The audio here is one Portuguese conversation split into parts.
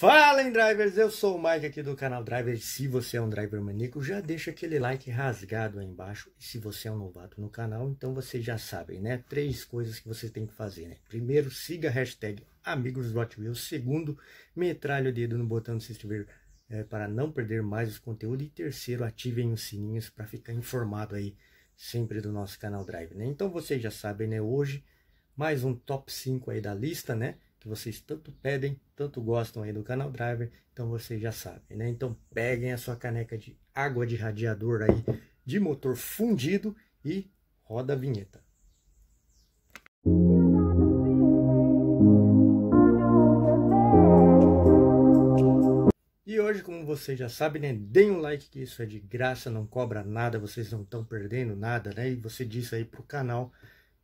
Fala em drivers, eu sou o Mike aqui do canal Drivers. Se você é um driver maníaco, já deixa aquele like rasgado aí embaixo. E se você é um novato no canal, então vocês já sabem, né? Três coisas que você tem que fazer, né? Primeiro, siga a hashtag Amigos Segundo, metralha o dedo no botão de se inscrever é, para não perder mais os conteúdos. E terceiro, ativem os sininhos para ficar informado aí sempre do nosso canal Driver, né? Então vocês já sabem, né? Hoje, mais um top 5 aí da lista, né? que vocês tanto pedem, tanto gostam aí do canal Driver, então vocês já sabem, né? Então peguem a sua caneca de água de radiador aí de motor fundido e roda a vinheta. E hoje, como vocês já sabem, né, deem um like que isso é de graça, não cobra nada, vocês não estão perdendo nada, né? E você diz aí pro canal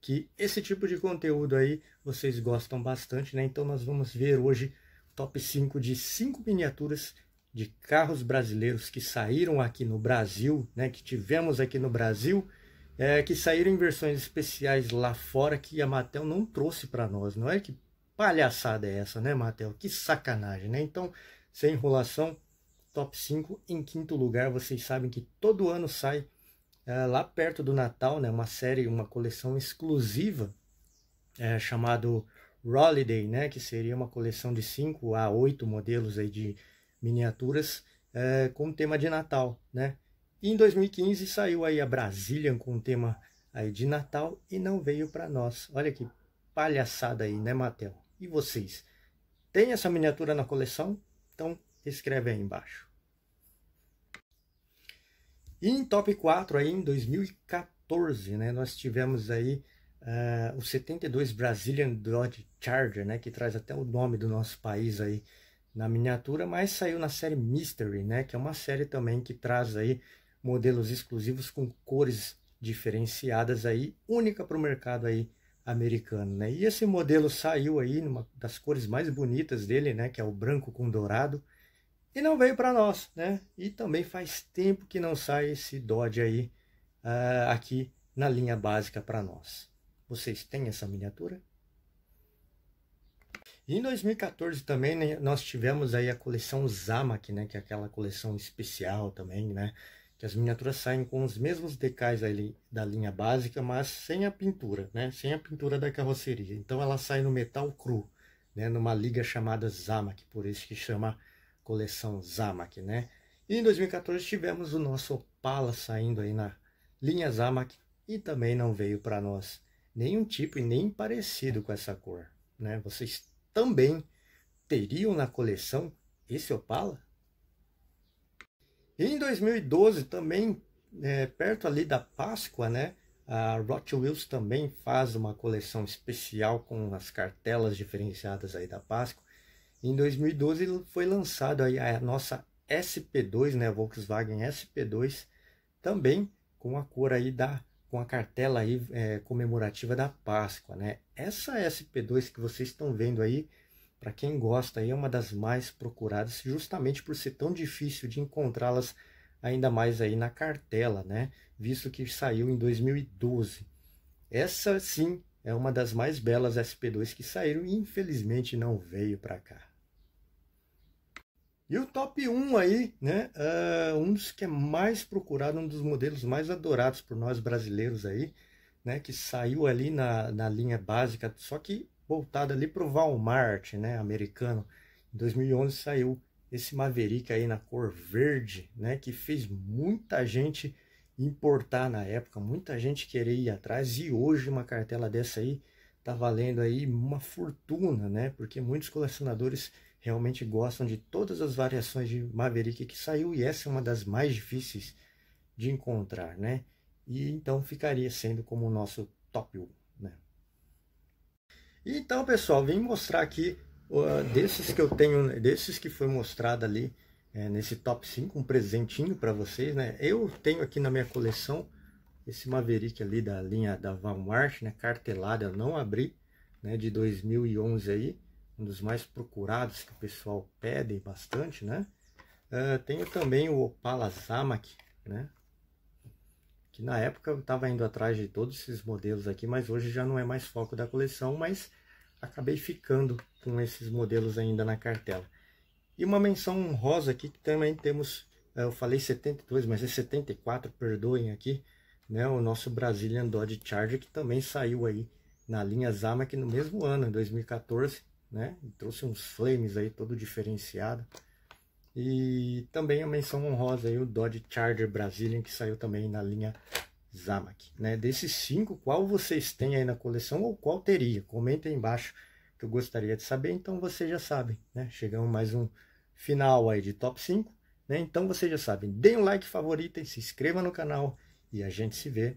que esse tipo de conteúdo aí vocês gostam bastante, né? Então nós vamos ver hoje top 5 de 5 miniaturas de carros brasileiros que saíram aqui no Brasil, né? Que tivemos aqui no Brasil, é, que saíram em versões especiais lá fora que a Mattel não trouxe para nós. Não é que palhaçada é essa, né, Mattel? Que sacanagem, né? Então, sem enrolação, top 5 em quinto lugar. Vocês sabem que todo ano sai é, lá perto do Natal, né, uma série, uma coleção exclusiva é, chamado Holiday, né, que seria uma coleção de 5 a 8 modelos aí de miniaturas é, com tema de Natal, né? E em 2015 saiu aí a Brazilian com tema aí de Natal e não veio para nós. Olha que palhaçada aí, né, Matheus? E vocês? Tem essa miniatura na coleção? Então escreve aí embaixo. E em top 4 aí em 2014, né, nós tivemos aí uh, o 72 Brazilian Dodge Charger, né, que traz até o nome do nosso país aí na miniatura, mas saiu na série Mystery, né, que é uma série também que traz aí modelos exclusivos com cores diferenciadas aí, única para o mercado aí americano, né? E esse modelo saiu aí numa das cores mais bonitas dele, né, que é o branco com dourado e não veio para nós, né? E também faz tempo que não sai esse Dodge aí uh, aqui na linha básica para nós. Vocês têm essa miniatura? E em 2014 também né, nós tivemos aí a coleção Zamak, né? Que é aquela coleção especial também, né? Que as miniaturas saem com os mesmos decais ali da linha básica, mas sem a pintura, né? Sem a pintura da carroceria. Então ela sai no metal cru, né? Numa liga chamada Zamak, por isso que chama coleção Zamac, né? E em 2014 tivemos o nosso Opala saindo aí na linha Zamac e também não veio para nós nenhum tipo e nem parecido com essa cor, né? Vocês também teriam na coleção esse Opala? E em 2012 também, é, perto ali da Páscoa, né? A Rothwills também faz uma coleção especial com as cartelas diferenciadas aí da Páscoa. Em 2012 foi lançada a nossa SP2, né, Volkswagen SP2, também com a cor aí da com a cartela aí é, comemorativa da Páscoa, né? Essa SP2 que vocês estão vendo aí, para quem gosta aí, é uma das mais procuradas, justamente por ser tão difícil de encontrá-las ainda mais aí na cartela, né? Visto que saiu em 2012. Essa sim é uma das mais belas SP2 que saíram e infelizmente não veio para cá. E o top 1 aí, né? Uh, um dos que é mais procurado, um dos modelos mais adorados por nós brasileiros aí, né? Que saiu ali na, na linha básica, só que voltado ali para o Walmart, né? Americano. Em 2011 saiu esse Maverick aí na cor verde, né? Que fez muita gente importar na época, muita gente querer ir atrás. E hoje uma cartela dessa aí tá valendo aí uma fortuna, né? Porque muitos colecionadores realmente gostam de todas as variações de Maverick que saiu e essa é uma das mais difíceis de encontrar, né? E então ficaria sendo como o nosso top 1, né? Então, pessoal, vim mostrar aqui uh, desses que eu tenho, desses que foi mostrado ali é, nesse top 5, um presentinho para vocês, né? Eu tenho aqui na minha coleção esse Maverick ali da linha da March, né? Cartelada, eu não abri, né? De 2011 aí um dos mais procurados que o pessoal pede bastante, né? Uh, tenho também o Opala Zamak, né? Que na época eu estava indo atrás de todos esses modelos aqui, mas hoje já não é mais foco da coleção, mas acabei ficando com esses modelos ainda na cartela. E uma menção rosa aqui que também temos, ah, eu falei 72, mas é 74, perdoem aqui, né? O nosso Brazilian Dodge Charger que também saiu aí na linha Zamak no mesmo ano, em 2014, né? E trouxe uns flames aí todo diferenciado. E também a menção honrosa aí o Dodge Charger Brazilian que saiu também na linha Zamac. né? Desses cinco, qual vocês têm aí na coleção ou qual teria? Comenta embaixo que eu gostaria de saber, então vocês já sabem, né? Chegamos mais um final aí de top 5, né? Então vocês já sabem, deem um like, e se inscreva no canal e a gente se vê.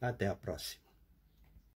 Até a próxima.